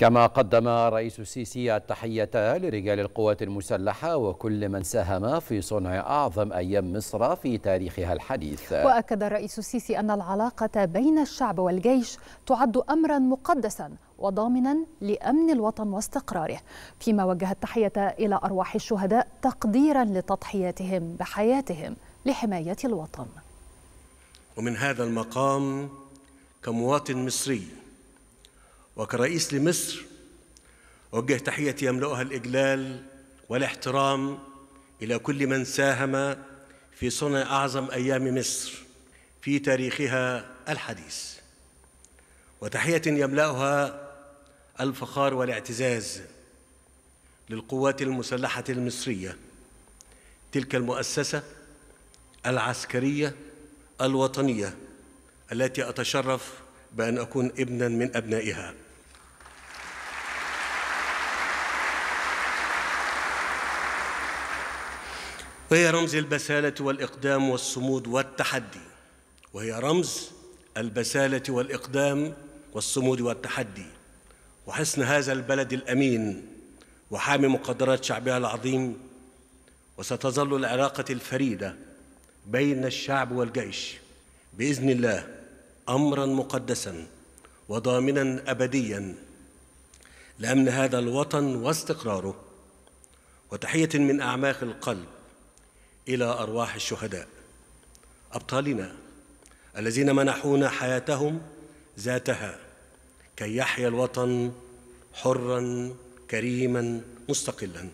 كما قدم رئيس السيسي التحية لرجال القوات المسلحة وكل من ساهم في صنع أعظم أيام مصر في تاريخها الحديث وأكد الرئيس السيسي أن العلاقة بين الشعب والجيش تعد أمرا مقدسا وضامنا لأمن الوطن واستقراره فيما وجه التحية إلى أرواح الشهداء تقديرا لتضحياتهم بحياتهم لحماية الوطن ومن هذا المقام كمواطن مصري وكرئيس لمصر أوجه تحية يملؤها الإجلال والاحترام إلى كل من ساهم في صنع أعظم أيام مصر في تاريخها الحديث وتحية يملأها الفخار والاعتزاز للقوات المسلحة المصرية تلك المؤسسة العسكرية الوطنية التي أتشرف بأن أكون ابنا من أبنائها وهي رمز البسالة والإقدام والصمود والتحدي وهي رمز البسالة والإقدام والصمود والتحدي وحسن هذا البلد الأمين وحامي مقدرات شعبها العظيم وستظل العلاقة الفريدة بين الشعب والجيش بإذن الله امرا مقدسا وضامنا ابديا لامن هذا الوطن واستقراره وتحيه من اعماق القلب الى ارواح الشهداء ابطالنا الذين منحونا حياتهم ذاتها كي يحيا الوطن حرا كريما مستقلا